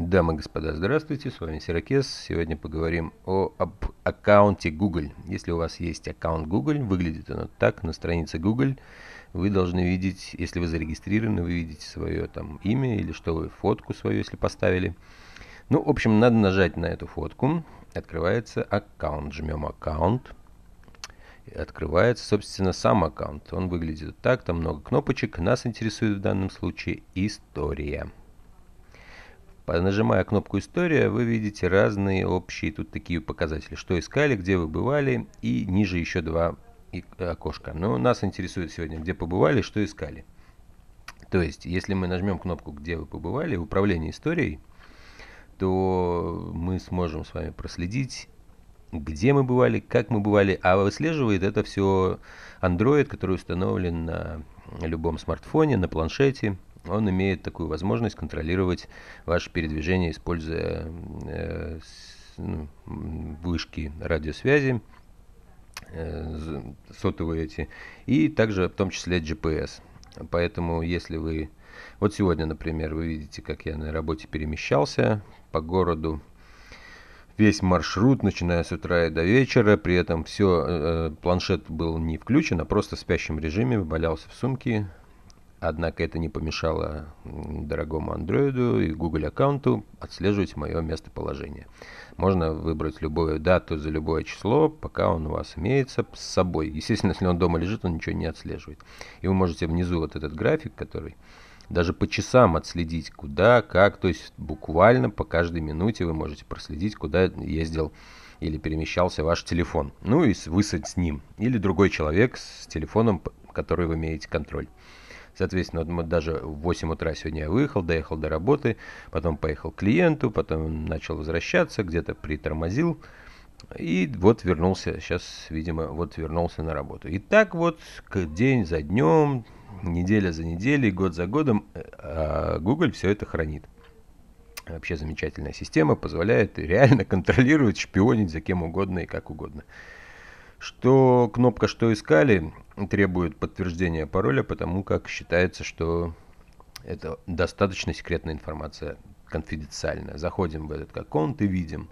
Дамы и господа, здравствуйте, с вами Сирокес. Сегодня поговорим о, об аккаунте Google. Если у вас есть аккаунт Google, выглядит оно так, на странице Google вы должны видеть, если вы зарегистрированы, вы видите свое там имя или что вы, фотку свою, если поставили. Ну, в общем, надо нажать на эту фотку, открывается аккаунт, жмем аккаунт, открывается, собственно, сам аккаунт. Он выглядит так, там много кнопочек. Нас интересует в данном случае история. Нажимая кнопку «История», вы видите разные общие тут такие показатели, что искали, где вы бывали, и ниже еще два э, окошка. Но нас интересует сегодня, где побывали, что искали. То есть, если мы нажмем кнопку «Где вы побывали» в управлении историей, то мы сможем с вами проследить, где мы бывали, как мы бывали, а выслеживает это все Android, который установлен на любом смартфоне, на планшете – он имеет такую возможность контролировать ваше передвижение, используя э, с, ну, вышки радиосвязи, э, сотовые эти, и также в том числе GPS. Поэтому если вы... Вот сегодня, например, вы видите, как я на работе перемещался по городу, весь маршрут, начиная с утра и до вечера. При этом все, э, э, планшет был не включен, а просто в спящем режиме валялся в сумке, Однако это не помешало дорогому Андроиду и Google аккаунту отслеживать мое местоположение. Можно выбрать любую дату за любое число, пока он у вас имеется с собой. Естественно, если он дома лежит, он ничего не отслеживает. И вы можете внизу вот этот график, который даже по часам отследить, куда, как, то есть буквально по каждой минуте вы можете проследить, куда ездил или перемещался ваш телефон. Ну и высадить с ним. Или другой человек с телефоном, который вы имеете контроль. Соответственно, вот даже в 8 утра сегодня я выехал, доехал до работы, потом поехал к клиенту, потом начал возвращаться, где-то притормозил. И вот вернулся, сейчас, видимо, вот вернулся на работу. И так вот день за днем, неделя за неделей, год за годом э, а, Google все это хранит. Вообще замечательная система, позволяет реально контролировать, шпионить за кем угодно и как угодно что кнопка «Что искали» требует подтверждения пароля, потому как считается, что это достаточно секретная информация, конфиденциальная. Заходим в этот аккаунт и видим.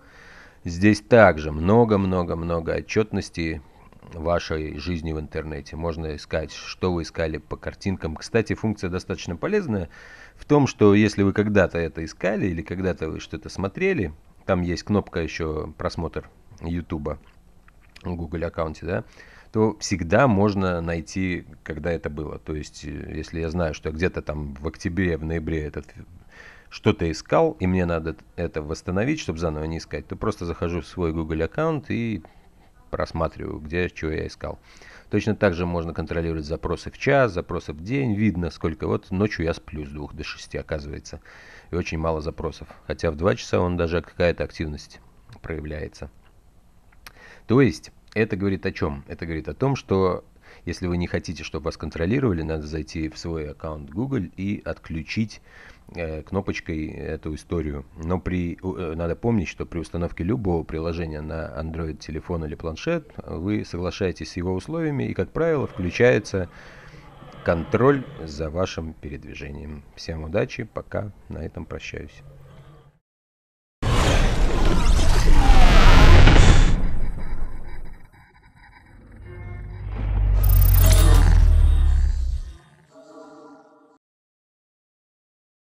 Здесь также много-много-много отчетности вашей жизни в интернете. Можно искать, что вы искали по картинкам. Кстати, функция достаточно полезная в том, что если вы когда-то это искали или когда-то вы что-то смотрели, там есть кнопка еще «Просмотр YouTube», Google аккаунте, да, то всегда можно найти, когда это было. То есть, э, если я знаю, что где-то там в октябре, в ноябре этот э, что-то искал, и мне надо это восстановить, чтобы заново не искать, то просто захожу в свой Google аккаунт и просматриваю, где, чего я искал. Точно так же можно контролировать запросы в час, запросы в день. Видно, сколько. Вот ночью я сплю с 2 до 6, оказывается. И очень мало запросов. Хотя в 2 часа он даже какая-то активность проявляется. То есть это говорит о чем? Это говорит о том, что если вы не хотите, чтобы вас контролировали, надо зайти в свой аккаунт Google и отключить э, кнопочкой эту историю. Но при, э, надо помнить, что при установке любого приложения на Android телефон или планшет вы соглашаетесь с его условиями и, как правило, включается контроль за вашим передвижением. Всем удачи, пока, на этом прощаюсь.